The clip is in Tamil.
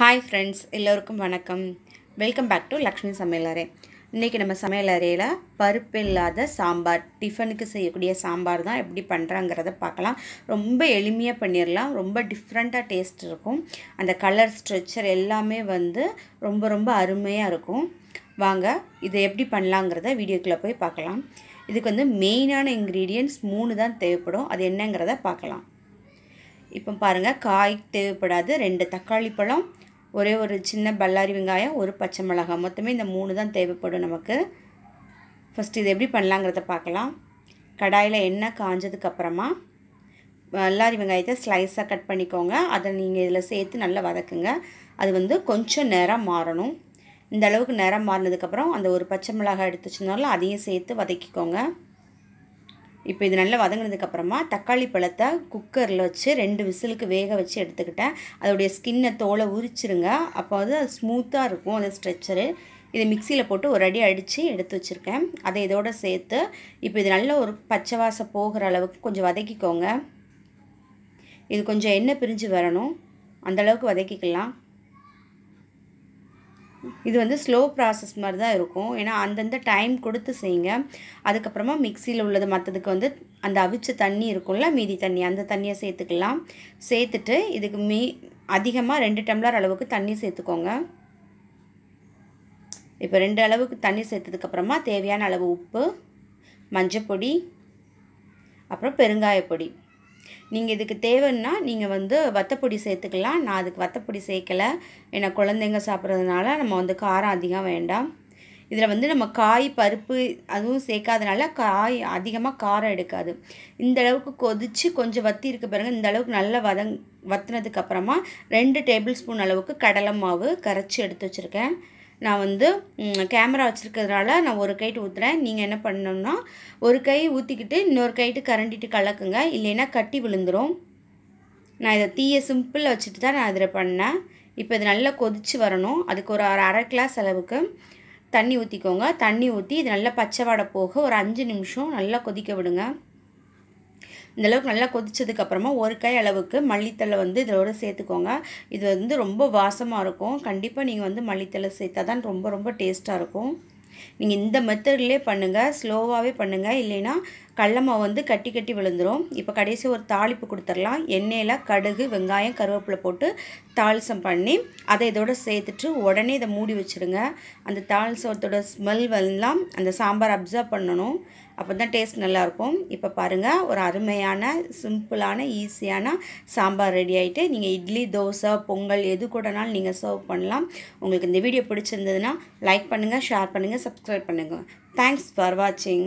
ஹாய் ஃப்ரெண்ட்ஸ் எல்லோருக்கும் வணக்கம் வெல்கம் பேக் டு லக்ஷ்மி சமையலறை இன்றைக்கி நம்ம சமையலறையில் பருப்பு இல்லாத சாம்பார் டிஃபனுக்கு செய்யக்கூடிய சாம்பார் தான் எப்படி பண்ணுறாங்கிறத பார்க்கலாம் ரொம்ப எளிமையாக பண்ணிடலாம் ரொம்ப டிஃப்ரெண்ட்டாக டேஸ்ட் இருக்கும் அந்த கலர் ஸ்ட்ரெச்சர் எல்லாமே வந்து ரொம்ப ரொம்ப அருமையாக இருக்கும் வாங்க இதை எப்படி பண்ணலாங்கிறத வீடியோக்குள்ளே போய் பார்க்கலாம் இதுக்கு வந்து மெயினான இன்க்ரீடியன்ட்ஸ் மூணு தான் தேவைப்படும் அது என்னங்கிறத பார்க்கலாம் இப்போ பாருங்கள் காய் தேவைப்படாது ரெண்டு தக்காளி பழம் ஒரே ஒரு சின்ன பல்லாரி வெங்காயம் ஒரு பச்சை மிளகாய் மொத்தமே இந்த மூணு தான் தேவைப்படும் நமக்கு ஃபஸ்ட்டு இது எப்படி பண்ணலாங்கிறத பார்க்கலாம் கடாயில் எண்ணெய் காஞ்சதுக்கப்புறமா பல்லாரி வெங்காயத்தை ஸ்லைஸாக கட் பண்ணிக்கோங்க அதை நீங்கள் இதில் சேர்த்து நல்லா வதக்குங்க அது வந்து கொஞ்சம் நேரம் மாறணும் இந்த அளவுக்கு நேரம் மாறினதுக்கப்புறம் அந்த ஒரு பச்சை மிளகாய் எடுத்து வச்சுருந்தாலும் அதையும் சேர்த்து வதக்கிக்கோங்க இப்போ இது நல்லா வதங்கினதுக்கப்புறமா தக்காளி பழத்தை குக்கரில் வச்சு ரெண்டு விசிலுக்கு வேக வச்சு எடுத்துக்கிட்டேன் அதோடைய ஸ்கின்னை தோலை உரிச்சிருங்க அப்போ அது அது ஸ்மூத்தாக இருக்கும் அந்த ஸ்ட்ரெச்சரு இதை மிக்சியில் போட்டு ஒரு அடி அடித்து எடுத்து வச்சுருக்கேன் அதை இதோடு சேர்த்து இப்போ இது நல்ல ஒரு பச்சை வாசம் போகிற அளவுக்கு கொஞ்சம் வதக்கிக்கோங்க இது கொஞ்சம் எண்ணெய் பிரிஞ்சு வரணும் அந்தளவுக்கு வதக்கிக்கலாம் இது வந்து ஸ்லோ ப்ராசஸ் மாதிரி தான் இருக்கும் ஏன்னா அந்தந்த டைம் கொடுத்து செய்யுங்க அதுக்கப்புறமா மிக்சியில் உள்ளது மற்றதுக்கு வந்து அந்த அவிச்ச தண்ணி இருக்கும்ல மீதி தண்ணி அந்த தண்ணியை சேர்த்துக்கலாம் சேர்த்துட்டு இதுக்கு மீ அதிகமாக ரெண்டு டம்ளர் அளவுக்கு தண்ணி சேர்த்துக்கோங்க இப்போ ரெண்டு அளவுக்கு தண்ணி சேர்த்ததுக்கப்புறமா தேவையான அளவு உப்பு மஞ்சப்பொடி அப்புறம் பெருங்காயப்பொடி நீங்கள் இதுக்கு தேவைன்னா நீங்கள் வந்து வத்தப்பொடி சேர்த்துக்கலாம் நான் அதுக்கு வத்தப்பொடி சேர்க்கலை ஏன்னா குழந்தைங்க சாப்பிட்றதுனால நம்ம வந்து காரம் அதிகம் வேண்டாம் இதில் வந்து நம்ம காய் பருப்பு அதுவும் சேர்க்காதனால காய் அதிகமாக காரம் எடுக்காது இந்த அளவுக்கு கொதித்து கொஞ்சம் வத்தி இருக்க பிறகு இந்த அளவுக்கு நல்லா வதங் வத்தினதுக்கப்புறமா ரெண்டு டேபிள் ஸ்பூன் அளவுக்கு கடலை மாவு கரைச்சி எடுத்து வச்சுருக்கேன் நான் வந்து கேமரா வச்சுருக்கிறதுனால நான் ஒரு கைட்டு ஊற்றுறேன் நீங்கள் என்ன பண்ணணும்னா ஒரு கை ஊற்றிக்கிட்டு இன்னொரு கைட்டு கரண்டிட்டு கலக்குங்க இல்லைன்னா கட்டி விழுந்துடும் நான் இதை தீயை சிம்பிளில் வச்சுட்டு தான் நான் இதில் பண்ணேன் இப்போ இது நல்லா கொதித்து வரணும் அதுக்கு ஒரு அரை கிளாஸ் அளவுக்கு தண்ணி ஊற்றிக்கோங்க தண்ணி ஊற்றி இது நல்லா பச்சை வாடை போக ஒரு அஞ்சு நிமிஷம் நல்லா கொதிக்க விடுங்க இந்தளவுக்கு நல்லா கொதித்ததுக்கப்புறமா ஒரு கை அளவுக்கு மல்லித்தலை வந்து இதோட சேர்த்துக்கோங்க இது வந்து ரொம்ப வாசமாக இருக்கும் கண்டிப்பாக நீங்கள் வந்து மல்லித்தலை சேர்த்தா தான் ரொம்ப ரொம்ப டேஸ்ட்டாக இருக்கும் நீங்கள் இந்த மெத்தட்லேயே பண்ணுங்கள் ஸ்லோவாகவே பண்ணுங்கள் இல்லைன்னா கடலமாவு வந்து கட்டி கட்டி விழுந்துடும் இப்போ கடைசி ஒரு தாளிப்பு கொடுத்துடலாம் எண்ணெயில் கடுகு வெங்காயம் கருவேப்பிலை போட்டு தாளிசம் பண்ணி அதை இதோடு சேர்த்துட்டு உடனே இதை மூடி வச்சுருங்க அந்த தாளிசத்தோட ஸ்மெல் வரலாம் அந்த சாம்பார் அப்சர்வ் பண்ணணும் அப்போ தான் டேஸ்ட் நல்லாயிருக்கும் இப்போ பாருங்கள் ஒரு அருமையான சிம்பிளான ஈஸியான சாம்பார் ரெடி ஆகிட்டு நீங்கள் இட்லி தோசை பொங்கல் எது கூடனாலும் நீங்கள் சர்வ் பண்ணலாம் உங்களுக்கு இந்த வீடியோ பிடிச்சிருந்ததுன்னா லைக் பண்ணுங்கள் ஷேர் பண்ணுங்கள் சப்ஸ்கிரைப் பண்ணுங்கள் தேங்க்ஸ் ஃபார் வாட்சிங்